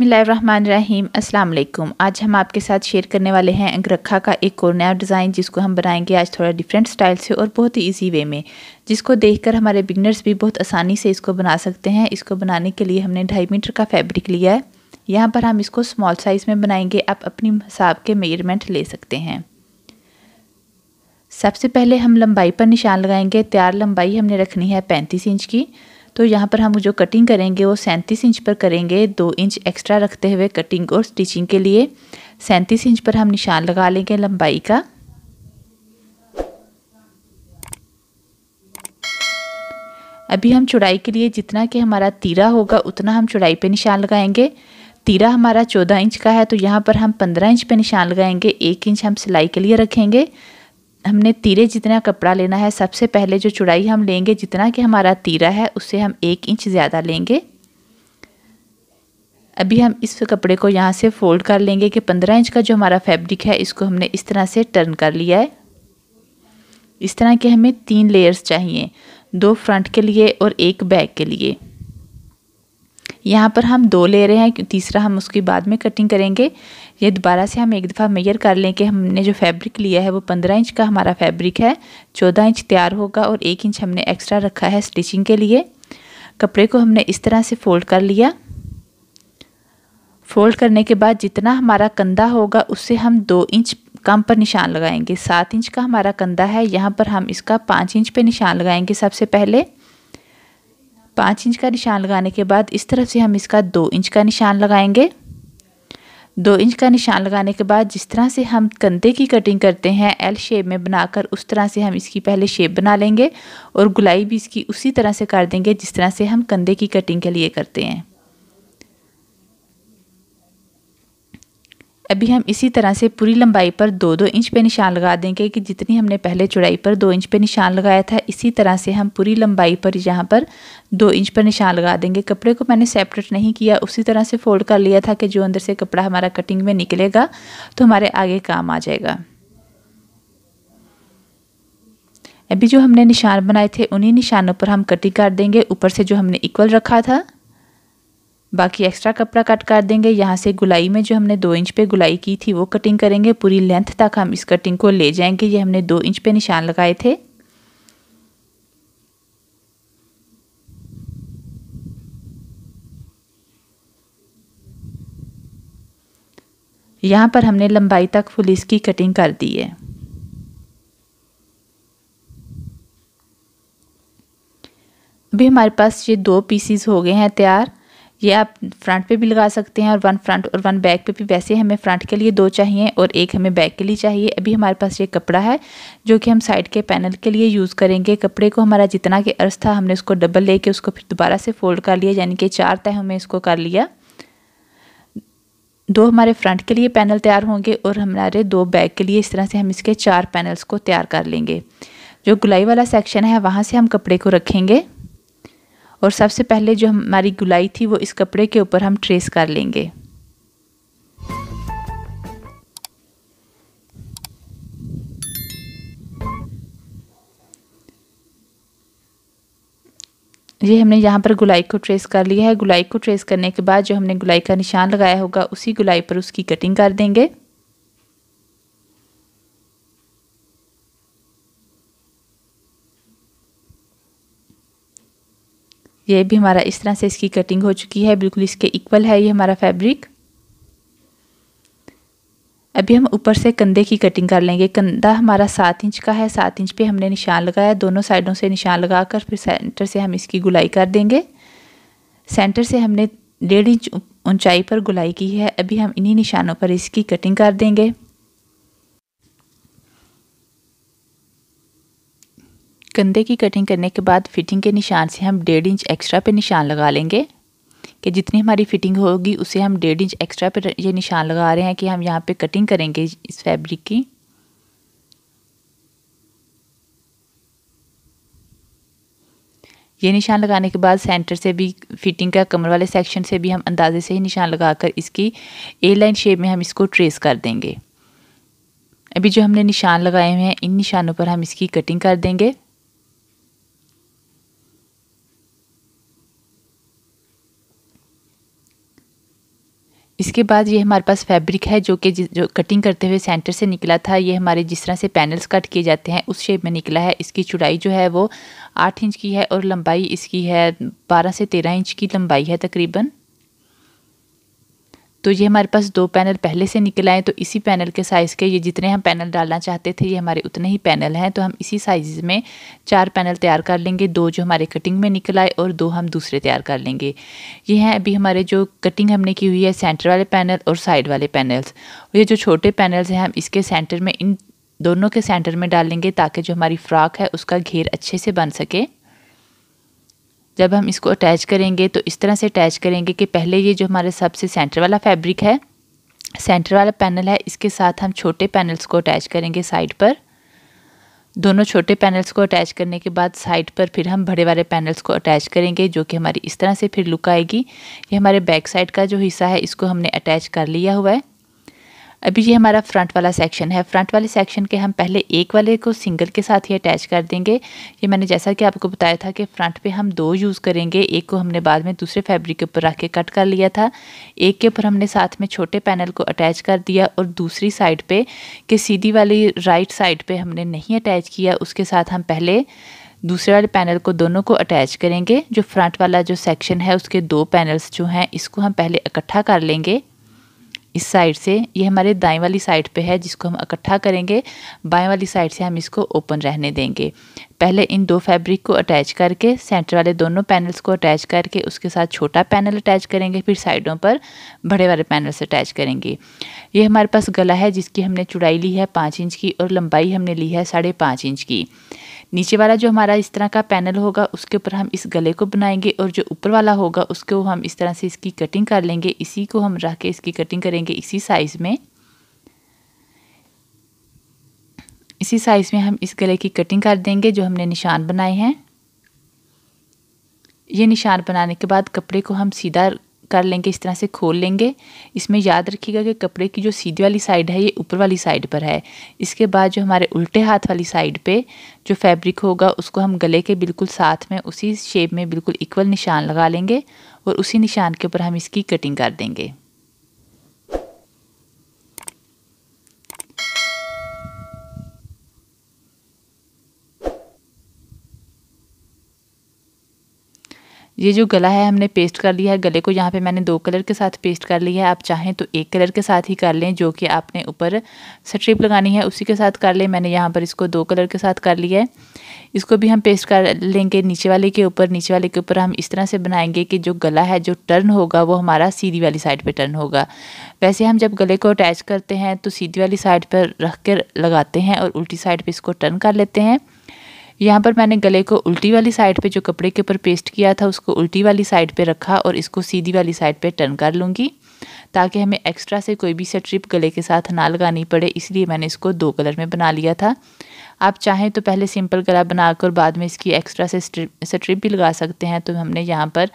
रहीम अस्सलाम वालेकुम आज हम आपके साथ शेयर करने वाले हैं अंगरखा का एक और नया डिज़ाइन जिसको हम बनाएंगे आज थोड़ा डिफरेंट स्टाइल से और बहुत ही इजी वे में जिसको देखकर हमारे बिगनर्स भी बहुत आसानी से इसको बना सकते हैं इसको बनाने के लिए हमने ढाई मीटर का फैब्रिक लिया है यहाँ पर हम इसको स्मॉल साइज़ में बनाएंगे आप अपनी हिसाब के मेजरमेंट ले सकते हैं सबसे पहले हम लंबाई पर निशान लगाएंगे तैयार लंबाई हमने रखनी है पैंतीस इंच की तो यहाँ पर हम जो कटिंग करेंगे वो सैंतीस इंच पर करेंगे दो इंच एक्स्ट्रा रखते हुए कटिंग और स्टिचिंग के लिए सैंतीस इंच पर हम निशान लगा लेंगे लंबाई का अभी हम चौड़ाई के लिए जितना कि हमारा तीरा होगा उतना हम चौड़ाई पे निशान लगाएंगे तीरा हमारा चौदह इंच का है तो यहाँ पर हम पंद्रह इंच पे निशान लगाएंगे एक इंच हम सिलाई के लिए रखेंगे हमने तीरे जितना कपड़ा लेना है सबसे पहले जो चुड़ाई हम लेंगे जितना कि हमारा तीरा है उससे हम एक इंच ज़्यादा लेंगे अभी हम इस कपड़े को यहाँ से फोल्ड कर लेंगे कि पंद्रह इंच का जो हमारा फैब्रिक है इसको हमने इस तरह से टर्न कर लिया है इस तरह के हमें तीन लेयर्स चाहिए दो फ्रंट के लिए और एक बैक के लिए यहाँ पर हम दो ले रहे हैं तीसरा हम उसकी बाद में कटिंग करेंगे ये दोबारा से हम एक दफ़ा मेयर कर लें कि हमने जो फैब्रिक लिया है वो पंद्रह इंच का हमारा फैब्रिक है चौदह इंच तैयार होगा और एक इंच हमने एक्स्ट्रा रखा है स्टिचिंग के लिए कपड़े को हमने इस तरह से फ़ोल्ड कर लिया फोल्ड करने के बाद जितना हमारा कंधा होगा उससे हम दो इंच कम पर निशान लगाएंगे सात इंच का हमारा कंधा है यहाँ पर हम इसका पाँच इंच पे निशान लगाएंगे सबसे पहले पाँच इंच का निशान लगाने के बाद इस तरफ से हम इसका दो इंच का निशान लगाएंगे दो इंच का निशान लगाने के बाद जिस तरह से हम कंधे की कटिंग करते हैं एल शेप में बनाकर उस तरह से हम इसकी पहले शेप बना लेंगे और गुलाई भी इसकी उसी तरह से कर देंगे जिस तरह से हम कंधे की कटिंग के लिए करते हैं अभी हम इसी तरह से पूरी लंबाई पर दो दो इंच पे निशान लगा देंगे कि जितनी हमने पहले चौड़ाई पर दो इंच पे निशान लगाया था इसी तरह से हम पूरी लंबाई पर यहाँ पर दो इंच पर निशान लगा देंगे कपड़े को मैंने सेपरेट नहीं किया उसी तरह से फोल्ड कर लिया था कि जो अंदर से कपड़ा हमारा कटिंग में निकलेगा तो हमारे आगे काम आ जाएगा अभी जो हमने निशान बनाए थे उन्हीं निशानों पर हम कटिंग कर देंगे ऊपर से जो हमने इक्वल रखा था बाकी एक्स्ट्रा कपड़ा कट कर देंगे यहाँ से गुलाई में जो हमने दो इंच पे गुलाई की थी वो कटिंग करेंगे पूरी लेंथ तक हम इस कटिंग को ले जाएंगे ये हमने दो इंच पे निशान लगाए थे यहाँ पर हमने लंबाई तक फुल इसकी कटिंग कर दी है अभी हमारे पास ये दो पीसीज हो गए हैं तैयार ये आप फ्रंट पे भी लगा सकते हैं और वन फ्रंट और वन बैक पे भी वैसे हमें फ्रंट के लिए दो चाहिए और एक हमें बैक के लिए चाहिए अभी हमारे पास ये कपड़ा है जो कि हम साइड के पैनल के लिए यूज़ करेंगे कपड़े को हमारा जितना के अर्ज था हमने उसको डबल लेके उसको फिर दोबारा से फोल्ड कर लिया यानी कि चार तय हमें इसको कर लिया दो हमारे फ्रंट के लिए पैनल तैयार होंगे और हमारे दो बैक के लिए इस तरह से हम इसके चार पैनल्स को तैयार कर लेंगे जो गुलाई वाला सेक्शन है वहाँ से हम कपड़े को रखेंगे और सबसे पहले जो हमारी गुलाई थी वो इस कपड़े के ऊपर हम ट्रेस कर लेंगे ये हमने यहाँ पर गुलाई को ट्रेस कर लिया है गुलाई को ट्रेस करने के बाद जो हमने गुलाई का निशान लगाया होगा उसी गुलाई पर उसकी कटिंग कर देंगे ये भी हमारा इस तरह से इसकी कटिंग हो चुकी है बिल्कुल इसके इक्वल है ये हमारा फैब्रिक अभी हम ऊपर से कंधे की कटिंग कर लेंगे कंधा हमारा सात इंच का है सात इंच पे हमने निशान लगाया दोनों साइडों से निशान लगाकर फिर सेंटर से हम इसकी गुलाई कर देंगे सेंटर से हमने डेढ़ इंच ऊंचाई पर गुलाई की है अभी हम इन्हीं निशानों पर इसकी कटिंग कर देंगे कंधे की कटिंग करने के बाद फिटिंग के निशान से हम डेढ़ इंच एक्स्ट्रा पे निशान लगा लेंगे कि जितनी हमारी फिटिंग होगी उसे हम डेढ़ इंच एक्स्ट्रा पे ये निशान लगा रहे हैं कि हम यहाँ पे कटिंग करेंगे इस फैब्रिक की ये निशान लगाने के बाद सेंटर से भी फिटिंग का कमर वाले सेक्शन से भी हम अंदाजे से ही निशान लगाकर इसकी ए लाइन शेप में हम इसको ट्रेस कर देंगे अभी जो हमने निशान लगाए हुए हैं इन निशानों पर हम इसकी कटिंग कर देंगे इसके बाद ये हमारे पास फैब्रिक है जो कि जो कटिंग करते हुए सेंटर से निकला था ये हमारे जिस तरह से पैनल्स कट किए जाते हैं उस शेप में निकला है इसकी चुड़ाई जो है वो आठ इंच की है और लंबाई इसकी है बारह से तेरह इंच की लंबाई है तकरीबन तो ये हमारे पास दो पैनल पहले से निकल आए तो इसी पैनल के साइज़ के ये जितने हम पैनल डालना चाहते थे ये हमारे उतने ही पैनल हैं तो हम इसी साइज़ में चार पैनल तैयार कर लेंगे दो जो हमारे कटिंग में निकल आए और दो हम दूसरे तैयार कर लेंगे ये हैं अभी हमारे जो कटिंग हमने की हुई है सेंटर वाले पैनल और साइड वाले पैनल्स ये जो छोटे पैनल्स हैं हम इसके सेंटर में इन दोनों के सेंटर में डालेंगे ताकि जो हमारी फ़्रॉक है उसका घेर अच्छे से बन सके जब हम इसको अटैच करेंगे तो इस तरह से अटैच करेंगे कि पहले ये जो हमारे सबसे सेंटर वाला फैब्रिक है सेंटर वाला पैनल है इसके साथ हम छोटे पैनल्स को अटैच करेंगे साइड पर दोनों छोटे पैनल्स को अटैच करने के बाद साइड पर फिर हम बड़े वाले पैनल्स को अटैच करेंगे जो कि हमारी इस तरह से फिर लुक आएगी ये हमारे बैक साइड का जो हिस्सा है इसको हमने अटैच कर लिया हुआ है अभी ये हमारा फ्रंट वाला सेक्शन है फ्रंट वाले सेक्शन के हम पहले एक वाले को सिंगल के साथ ही अटैच कर देंगे ये मैंने जैसा कि आपको बताया था कि फ्रंट पे हम दो यूज़ करेंगे एक को हमने बाद में दूसरे फैब्रिक के ऊपर रख के कट कर लिया था एक के ऊपर हमने साथ में छोटे पैनल को अटैच कर दिया और दूसरी साइड पर कि सीधी वाली राइट साइड पर हमने नहीं अटैच किया उसके साथ हम पहले दूसरे वाले पैनल को दोनों को अटैच करेंगे जो फ्रंट वाला जो सेक्शन है उसके दो पैनल्स जो हैं इसको हम पहले इकट्ठा कर लेंगे इस साइड से ये हमारे दाएं वाली साइड पे है जिसको हम इकट्ठा करेंगे बाएं वाली साइड से हम इसको ओपन रहने देंगे पहले इन दो फैब्रिक को अटैच करके सेंटर वाले दोनों पैनल्स को अटैच करके उसके साथ छोटा पैनल अटैच करेंगे फिर साइडों पर बड़े वाले पैनल्स अटैच करेंगे ये हमारे पास गला है जिसकी हमने चुड़ाई ली है पाँच इंच की और लंबाई हमने ली है साढ़े पाँच इंच की नीचे वाला जो हमारा इस तरह का पैनल होगा उसके ऊपर हम इस गले को बनाएंगे और जो ऊपर वाला होगा उसको हम इस तरह से इसकी कटिंग कर लेंगे इसी को हम रख के इसकी कटिंग करेंगे इसी साइज़ में इसी साइज़ में हम इस गले की कटिंग कर देंगे जो हमने निशान बनाए हैं ये निशान बनाने के बाद कपड़े को हम सीधा कर लेंगे इस तरह से खोल लेंगे इसमें याद रखिएगा कि कपड़े की जो सीधी वाली साइड है ये ऊपर वाली साइड पर है इसके बाद जो हमारे उल्टे हाथ वाली साइड पे जो फैब्रिक होगा उसको हम गले के बिल्कुल साथ में उसी शेप में बिल्कुल इक्वल निशान लगा लेंगे और उसी निशान के ऊपर हम इसकी कटिंग कर देंगे ये जो गला है हमने पेस्ट कर लिया है गले को यहाँ पे मैंने दो कलर के साथ पेस्ट कर लिया है आप चाहें तो एक कलर के साथ ही कर लें जो कि आपने ऊपर स्ट्रिप लगानी है उसी के साथ कर लें मैंने यहाँ पर इसको दो कलर के साथ कर लिया है इसको भी हम पेस्ट कर लेंगे नीचे वाले के ऊपर नीचे वाले के ऊपर हम इस तरह से बनाएंगे कि जो गला है जो टर्न होगा वो हमारा सीधी वाली साइड पर टर्न होगा वैसे हम जब गले को अटैच करते हैं तो सीधी वाली साइड पर रख कर लगाते हैं और उल्टी साइड पर इसको टर्न कर लेते हैं यहाँ पर मैंने गले को उल्टी वाली साइड पे जो कपड़े के ऊपर पेस्ट किया था उसको उल्टी वाली साइड पे रखा और इसको सीधी वाली साइड पे टर्न कर लूँगी ताकि हमें एक्स्ट्रा से कोई भी स्ट्रिप गले के साथ ना लगानी पड़े इसलिए मैंने इसको दो कलर में बना लिया था आप चाहें तो पहले सिंपल गला बनाकर बाद में इसकी एक्स्ट्रा से स्ट्रिप भी लगा सकते हैं तो हमने यहाँ पर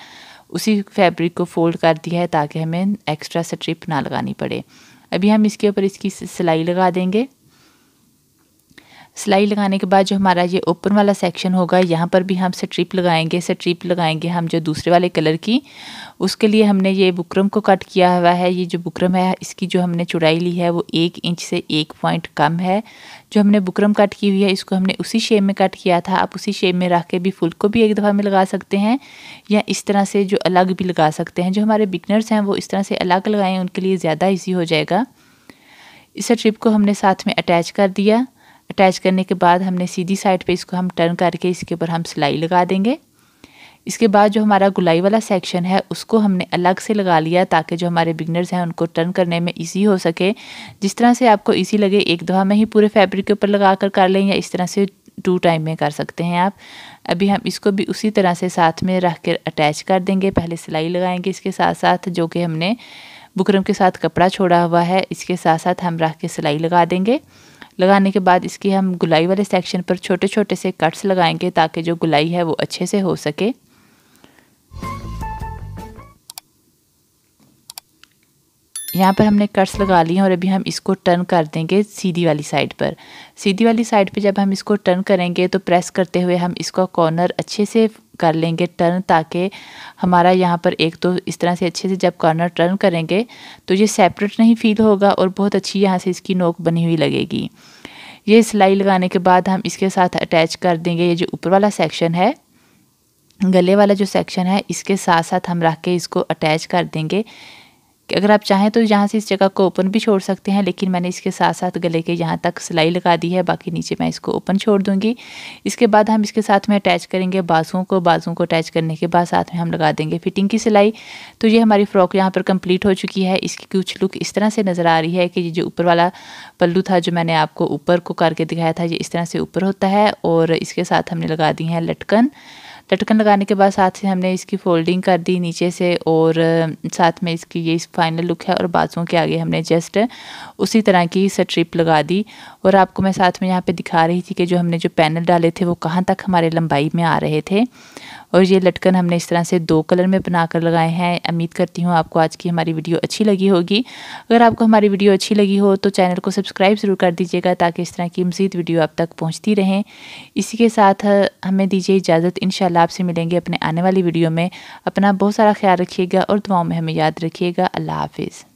उसी फैब्रिक को फोल्ड कर दिया है ताकि हमें एक्स्ट्रा स्ट्रिप ना लगानी पड़े अभी हम इसके ऊपर इसकी सिलाई लगा देंगे सिलाई लगाने के बाद जो हमारा ये ओपन वाला सेक्शन होगा यहाँ पर भी हम स्ट्रिप लगाएंगे स्ट्रिप लगाएंगे हम जो दूसरे वाले कलर की उसके लिए हमने ये बुकरम को कट किया हुआ है ये जो बुकरम है इसकी जो हमने चुड़ाई ली है वो एक इंच से एक पॉइंट कम है जो हमने बुकरम कट की हुई है इसको हमने उसी शेप में कट किया था आप उसी शेप में रख के भी फुल को भी एक दफ़ा में लगा सकते हैं या इस तरह से जो अलग भी लगा सकते हैं जो हमारे बिगनर्स हैं वो इस तरह से अलग लगाएं उनके लिए ज़्यादा ईजी हो जाएगा इस ट्रिप को हमने साथ में अटैच कर दिया अटैच करने के बाद हमने सीधी साइड पे इसको हम टर्न करके इसके ऊपर हम सिलाई लगा देंगे इसके बाद जो हमारा गुलाई वाला सेक्शन है उसको हमने अलग से लगा लिया ताकि जो हमारे बिगनर्स हैं उनको टर्न करने में इजी हो सके जिस तरह से आपको इजी लगे एक दफ़ा में ही पूरे फैब्रिक के ऊपर लगा कर कर लें या इस तरह से टू टाइम में कर सकते हैं आप अभी हम इसको भी उसी तरह से साथ में रख कर अटैच कर देंगे पहले सिलाई लगाएंगे इसके साथ साथ जो कि हमने बुकरम के साथ कपड़ा छोड़ा हुआ है इसके साथ साथ हम रख के सिलाई लगा देंगे लगाने के बाद इसकी हम गुलाई वाले सेक्शन पर छोटे छोटे से कट्स लगाएंगे ताकि जो गुलाई है वो अच्छे से हो सके यहाँ पर हमने कट्स लगा लिए हैं और अभी हम इसको टर्न कर देंगे सीधी वाली साइड पर सीधी वाली साइड पे जब हम इसको टर्न करेंगे तो प्रेस करते हुए हम इसका कॉर्नर अच्छे से कर लेंगे टर्न ताकि हमारा यहाँ पर एक तो इस तरह से अच्छे से जब कॉर्नर टर्न करेंगे तो ये सेपरेट नहीं फील होगा और बहुत अच्छी यहाँ से इसकी नोक बनी हुई लगेगी ये सिलाई लगाने के बाद हम इसके साथ अटैच कर देंगे ये जो ऊपर वाला सेक्शन है गले वाला जो सेक्शन है इसके साथ साथ हम रख के इसको अटैच कर देंगे कि अगर आप चाहें तो यहाँ से इस जगह को ओपन भी छोड़ सकते हैं लेकिन मैंने इसके साथ साथ गले के यहाँ तक सिलाई लगा दी है बाकी नीचे मैं इसको ओपन छोड़ दूँगी इसके बाद हम इसके साथ में अटैच करेंगे बाजुओं को बाजुओं को अटैच करने के बाद साथ में हम लगा देंगे फिटिंग की सिलाई तो ये हमारी फ़्रॉक यहाँ पर कंप्लीट हो चुकी है इसकी कुछ लुक इस तरह से नज़र आ रही है कि ये जो ऊपर वाला पल्लू था जो मैंने आपको ऊपर को करके दिखाया था ये इस तरह से ऊपर होता है और इसके साथ हमने लगा दी है लटकन लटकन लगाने के बाद साथ से हमने इसकी फोल्डिंग कर दी नीचे से और साथ में इसकी ये इस फाइनल लुक है और बाजुओं के आगे हमने जस्ट उसी तरह की स्ट्रिप लगा दी और आपको मैं साथ में यहाँ पे दिखा रही थी कि जो हमने जो पैनल डाले थे वो कहाँ तक हमारे लंबाई में आ रहे थे और ये लटकन हमने इस तरह से दो कलर में बना कर लगाए हैं उम्मीद करती हूँ आपको आज की हमारी वीडियो अच्छी लगी होगी अगर आपको हमारी वीडियो अच्छी लगी हो तो चैनल को सब्सक्राइब ज़रूर कर दीजिएगा ताकि इस तरह की मज़ीद वीडियो आप तक पहुँचती रहें इसी के साथ हमें दीजिए इजाज़त इन आपसे मिलेंगे अपने आने वाली वीडियो में अपना बहुत सारा ख्याल रखिएगा और दुआओं में हमें याद रखिएगा अल्लाह हाफिज़